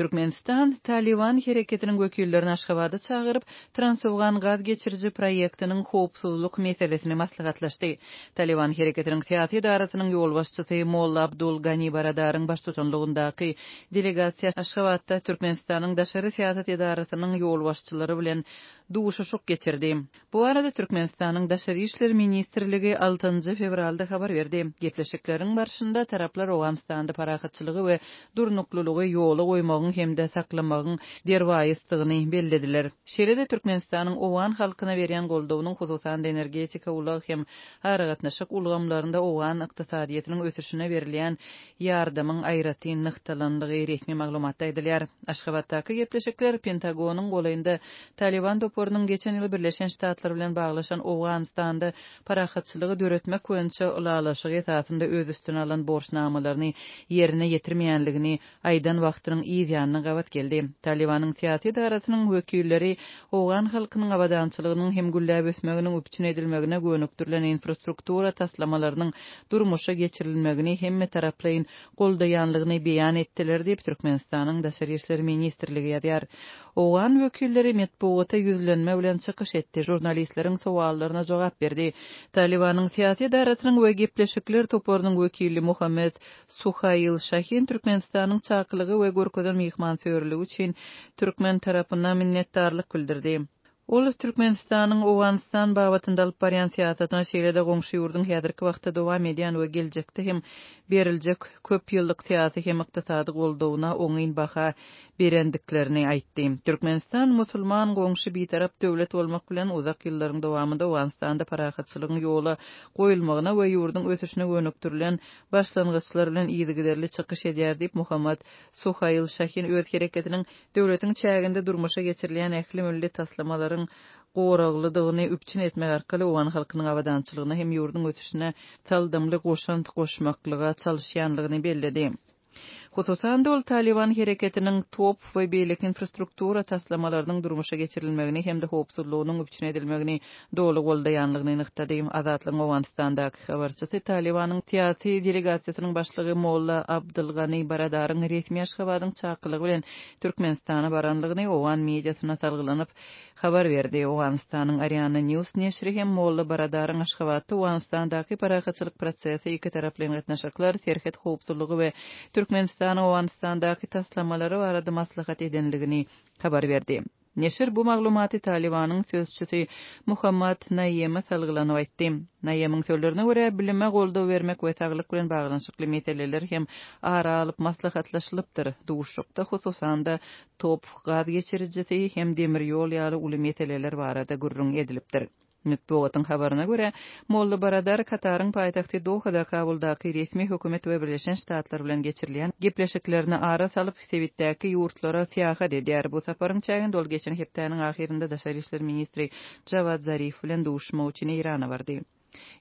Türkmenistan Taliban hereketinin gökýüllerini Aşgabatda çağıryp, Transawgan gaz geçirici proýektiniň howpsuzlyk meselesini maslahatlaşdy. Taliban hereketinin täze idaratynyň yol başçysy Molla Abdul Gani baradaryň baş tutanlygyndaky delegasiýa Aşgabatda Türkmenistanyň daşary siýasat idaratynyň ýol başçylary bilen duşuşuk geçirdi. Bu arada Türkmenistanyň daşary işler ministrligi 6 fevralda habar berdi. Gepleşikleriň barşynda taraplar Awganistanda paraqatçylygy we durnukluluğu ýoly goýmagy hemde hem de saklamagyň derwaýystygyny bellediler. Şeride Türkmenistanyň Owan halkyna berýän goldawynyň hususan energetika uly hem haragatnaşyk ulgamlarynda Owan ykdysadyýetiniň ösüşine berilýän ýardymyň aýratdy nyktalandygy resmi maglumatda aýdylýar. Aşgabatdaky gepleşikler Pentagonyň golaýynda Taliban döwrüniň geçen ýyl Birleşen Ştatlar bilen baglaşan Owanstanda parahatçylygy döretmek üçin ulalaşyk etatynda öz üstüne alan borçnamalaryny ýerine ýetirmeýänligini aýdan wagtynyň ýa gavat geldi. Talibanyň siyasi daýratynyň wekilleri Owgan halkynyň awadançylygynyň hem gullap ösmeginiň üpçin edilmegine gönükdirilen infrastruktura taslamalarynyň durmuşa geçirilmegini hem me taraplaryň goldaýanlygyny beyan etdiler diýip Türkmenistanyň Daşary işleri ministrligi ýa-diýar. Owgan wekilleri medpowata ýüzlenme bilen çykyş etdi. Jurnalistleriň sowallaryna jogap berdi. Talibanyň tiýatry daýratynyň we gepleşikler toparynyň wekili Muhammed Suhail Şahin Türkmenistanyň çaqylygy we gorkudan mihman sörlü üçin Türkmen tarapyna minnettarlyk bildirdi. Ol Türkmenistanyň Owanstan baýatynda alparyan syýasatyna şeýle-de goňşy ýurdun häzirki wagtda dowam edýän we geljekde hem berilecek köp yıllık siyasi hem iktisadi goldowuna oňyň baha berendiklerini aýtdy. Türkmenistan musulman goňşy bir tarap döwlet bolmak bilen uzak ýyllaryň dowamında Awganistanda paraýatçylygyň ýoly goýulmagyna we ýurdun ösüşine öňük türlen başlangyçlar bilen ýygyderli çykyş diýip Muhammad Suhayl Şahin öz hereketiniň döwletiň çägünde durmuşa geçirilýän ähli milli taslamalaryň goraglydygyny üpçin etmek arkaly owan halkynyň awadançylygyna hem ýurdun ötüşüne taldymly goşanty goşmaklyga çalyşýanlygyny bellediýär. Hususan dol Taliban hereketinin топ ва beylik infrastruktura taslamalarının durmuşa geçirilmegini hem de hopsulluğunun üpçün edilmegini dolu golda yanlığını nıhtadayım. Azatlı Movanistan'daki xabarçısı Taliban'ın tiyasi delegasiyasının başlığı Molla Abdılgani Baradar'ın resmi aşkabadın çakılığı bilen Türkmenistan'a baranlığını Ovan mediasına salgılanıp verdi. Ovanistan'ın Ariana News neşri hem Molla Baradar'ın aşkabadı Ovanistan'daki prosesi iki serhet Kazakistan we Afganistandaky taslamalary barada maslahat edenligini habar berdi. Neşir bu maglumaty Talibanyň sözçüsi Muhammad Nayyem salgylanyp aýtdy. Nayyemiň söýlerine görä, bilimme goldaw bermek we taglyk bilen baglanyşyk limiteler hem ara alyp maslahatlaşylypdyr. Duşukda hususan da top gaz geçirijisi hem demir ýol ýaly ulumyetler barada gurrun edilipdir. Nüpbogatın xabarına görə, Mollu Baradar Katarın payitaxti Doğada Qabuldaqi resmi hükumet və birleşen ştaatlar bülən geçirliyən gipləşiklərini ara salıb sevittəki yurtlara siyaxa de bu saparın çəyən dol geçən heptənin ahirində ministri Cavad Zarif ilə də uçma irana İrana vardı.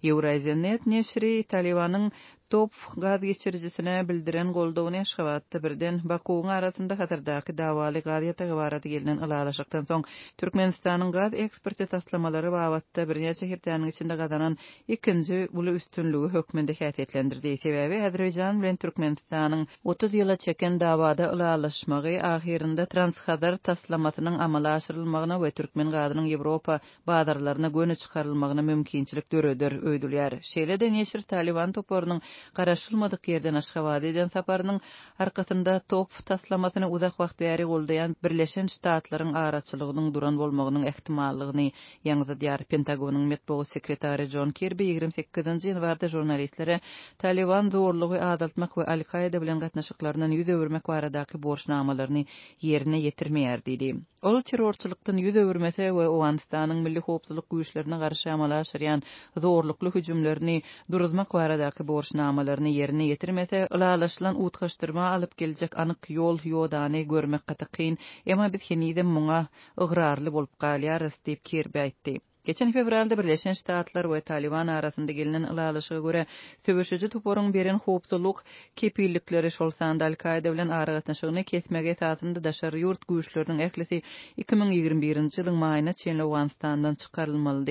Eurazianet nesri Talibanın Top gaz geçiricisine bildiren goldowny Aşgabatda birden Bakuň arasynda hatardaky dawaly gaz ýatagy barada gelinen alalaşykdan soň Türkmenistanyň gaz eksporty taslamalary bawatda birnäçe näçe hepdeniň içinde gazanan ikinji uly üstünligi hökmünde häsiýetlendirdi. Sebäbi Azerbaýjan bilen Türkmenistanyň 30 ýyla çeken dawada alalaşmagy ahirinde transhadar taslamasynyň amala aşyrylmagyna we türkmen gazynyň Ýewropa bazarlaryna göni çykarylmagyna mümkinçilik döredir öýdüler. Şeýle-de näçir Taliban toporunyň garaşılmadyk yerden aşgabat eden saparynyň arkasynda top taslamasyny uzak wagt bäri goldaýan Birleşen Ştatlaryň araçylygynyň duran bolmagynyň ehtimallygyny ýangy diýär Pentagonyň metbogy sekretary John Kirby 28-nji ýanwarda jurnalistlere Taliban zorlugy adaltmak we Al-Qaeda bilen gatnaşyklarynyň ýüz öwürmek baradaky borçnamalaryny ýerine ýetirmeýär diýdi. Ol terrorçylykdan ýüz öwürmese we Owanstanyň milli howpsuzlyk güýçlerine garşy amala şyrýan zorlukly hüjümlerini durdurmak baradaky programmalaryny yerine yetirmese, ulalaşylan utgaşdyrma alyp geljek anyk yol yodani görmek gaty kyn, emma biz henizde muňa ygrarly bolup galýarys diýip kirbi Geçen fevralda Birleşen Ştatlar ve Taliban arasında gelinen ılalışıga göre sövüşücü tuporun beren hopsuluk kepillikleri şol sanda Al-Qaida bilen arağatnaşığını kesmege tatında daşar yurt güyüşlerinin eklesi 2021-ci yılın mayına Çinli Uganistan'dan çıkarılmalı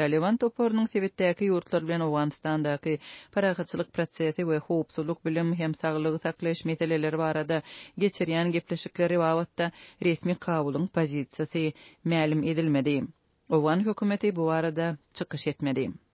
Taliban toparının sevittäki yurtlar bilen Awganistandaky paragatçylyk prosesi we howpsuzlyk bilim hem saglygy saklaş meseleleri barada geçirýän gepleşikleri wagtda resmi kabulyň pozisiýasy ma'lum edilmedi. Owan hökümeti bu arada çıqış etmedi.